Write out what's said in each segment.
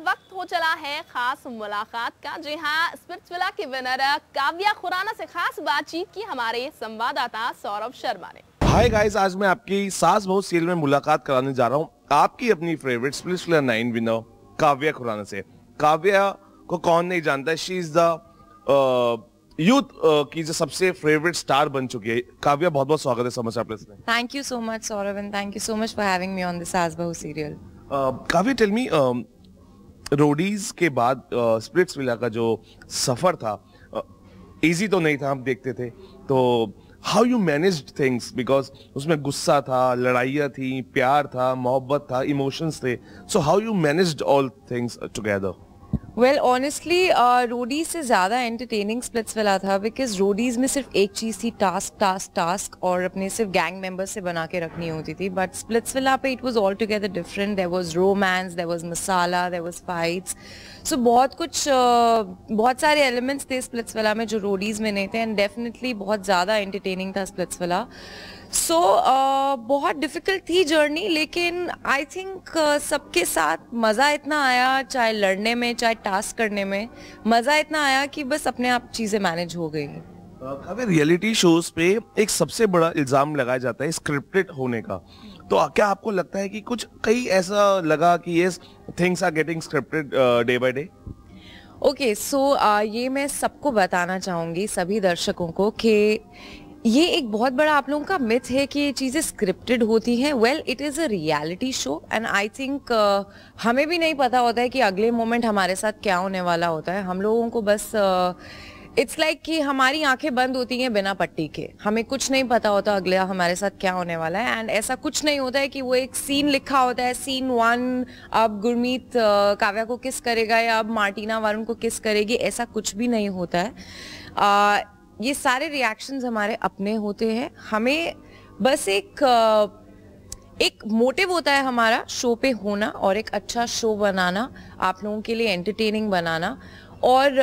वक्त हो चला है खास मुलाकात का जी हाँ स्पिरिट्सविला के विनर काव्या खुराना से खास बातचीत की हमारे संवाददाता सौरभ शर्मा ने हाय गाइस आज मैं आपकी सास बहू सीरियल में मुलाकात कराने जा रहा हूँ आपकी अपनी favourite Splitsvilla nine winner Kavya Khurana से काव्या को कौन नहीं जानता शी इज द यूथ की जो सबसे फेवरेट स्टार बन चुकी है काव्या बहुत बहुत स्वागत है समाचार प्रेस में thank you so much Saurabh and thank you so much for having me on this सास बहू serial Kavya tell me Roadies के बाद स्प्रिट्स विला का जो सफ़र था इजी तो नहीं था हम देखते थे तो how you manage things because उसमें गुस्सा था लड़ाइयाँ थी प्यार था मोहब्बत था इमोशंस थे so how you manage all things together well honestly Roadies से ज़्यादा एंटरटेनिंग स्प्लिट्स वाला था बिकॉज रोडीज़ में सिर्फ एक चीज़ थी टास्क टास्क टास्क और अपने सिर्फ गैंग मेंबर्स से बना के रखनी होती थी बट स्प्लिट्स वाला पे it was all together different there was romance there was masala there was fights so बहुत कुछ uh, बहुत सारे एलिमेंट्स थे स्प्लिट्स वाला में जो रोडीज़ में नहीं थे एंड डेफिनेटली बहुत ज़्यादा एंटरटेनिंग था स्प्लिट्स वाला सो so, uh, बहुत डिफ़िकल्ट थी जर्नी लेकिन आई थिंक uh, सबके साथ मज़ा इतना आया चाहे लड़ने में चाहे टास्क करने में मज़ा इतना आया कि बस अपने आप चीज़ें मैनेज हो गई अभी रियलिटी शोज पे एक सबसे बड़ा इल्ज़ाम लगाया जाता है स्क्रिप्टेड होने का तो क्या आपको लगता है कि कुछ कई ऐसा लगा कि ये things are getting scripted day by day okay so ये मैं सबको बताना चाहूँगी सभी दर्शकों को कि ये एक बहुत बड़ा आप लोगों का मिथ है कि ये चीज़ें स्क्रिप्टेड होती हैं well it is a reality show and I think हमें भी नहीं पता होता है कि अगले मोमेंट हमारे साथ क्या होने वाला होता है हम लोगों को बस इट्स uh, लाइक like कि हमारी आंखें बंद होती हैं बिना पट्टी के हमें कुछ नहीं पता होता अगले हमारे साथ क्या होने वाला है एंड ऐसा कुछ नहीं होता है कि वो एक सीन लिखा होता है सीन वन अब गुरमीत uh, काव्या को किस करेगा या अब मार्टिना वारुण को किस करेगी ऐसा कुछ भी नहीं होता है uh, ये सारे रिएक्शंस हमारे अपने होते हैं हमें बस एक एक मोटिव होता है हमारा शो पे होना और एक अच्छा शो बनाना आप लोगों के लिए एंटरटेनिंग बनाना और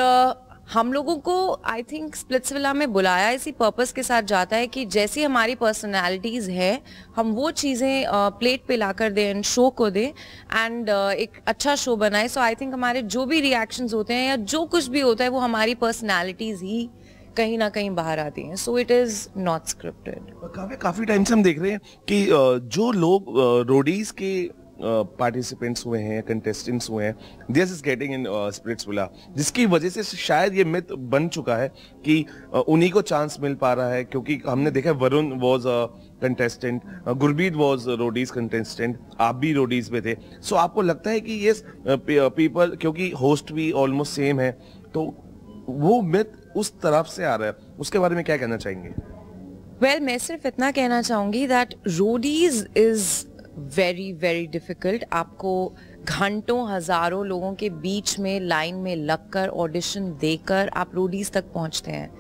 हम लोगों को आई थिंक स्प्लिट्सविला में बुलाया इसी पर्पस के साथ जाता है कि जैसी हमारी पर्सनालिटीज़ हैं हम वो चीज़ें प्लेट पे ला कर दें शो को दें एंड एक अच्छा शो बनाए सो आई थिंक हमारे जो भी रिएक्शंस होते हैं या जो कुछ भी होता है वो हमारी पर्सनालिटीज़ ही कहीं ना कहीं बाहर आती हैं so it is not scripted काफी काफी टाइम से हम देख रहे हैं कि जो लोग रोडीज के पार्टिसिपेंट्स हुए हैं कंटेस्टेंट्स हुए हैं this is getting in Splits जिसकी वजह से शायद ये मिथ बन चुका है कि उन्हीं को चांस मिल पा रहा है क्योंकि हमने देखा Varun was a contestant Gurbeet was Roadies contestant आप भी रोडीज पे थे सो so, आपको लगता है कि ये पीपल क्योंकि होस्ट भी ऑलमोस्ट सेम है तो वो मिथ उस तरफ से आ रहा है उसके बारे में क्या कहना चाहेंगे वेल well, मैं सिर्फ इतना कहना चाहूंगी that Roadies is very very difficult आपको घंटों हज़ारों लोगों के बीच में लाइन में लगकर ऑडिशन देकर आप रोडीज़ तक पहुंचते हैं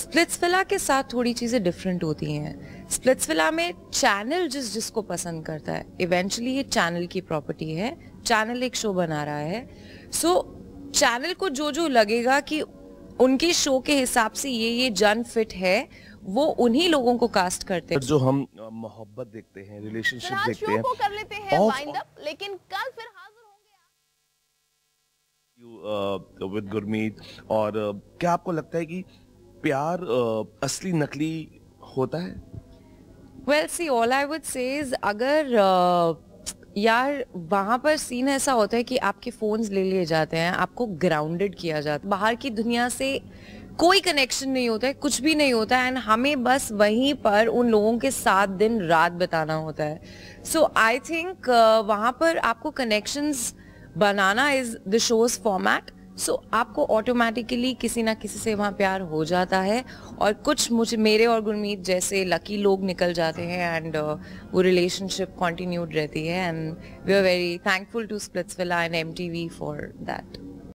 स्प्लिट्सविला के साथ थोड़ी चीज़ें डिफरेंट होती हैं स्प्लिट्सविला में चैनल जिस जिसको पसंद करता है इवेंचुअली ये चैनल की प्रॉपर्टी है चैनल एक शो बना रहा है सो so, चैनल को जो जो लगेगा कि उनके शो के हिसाब से ये ये जन फिट है वो उन्हीं लोगों को कास्ट करते हैं जो हम मोहब्बत देखते हैं रिलेशनशिप देखते हैं कर लेते हैं वाइंड अप लेकिन कल फिर विद गुरमीत और क्या आपको लगता है कि प्यार असली नकली होता है well see all I would say अगर uh, यार वहाँ पर सीन ऐसा होता है कि आपके फ़ोन्स ले लिए जाते हैं आपको ग्राउंडेड किया जाता है बाहर की दुनिया से कोई कनेक्शन नहीं होता है कुछ भी नहीं होता है एंड हमें बस वहीं पर उन लोगों के साथ दिन रात बताना होता है सो आई थिंक वहाँ पर आपको कनेक्शंस बनाना is the show's format so so, आपको ऑटोमेटिकली किसी ना किसी से वहाँ प्यार हो जाता है और कुछ मुझे मेरे और गुरमीत जैसे लकी लोग निकल जाते हैं एंड uh, वो रिलेशनशिप कॉन्टिन्यूड रहती है and we are very thankful to Splitsvilla and M T V for that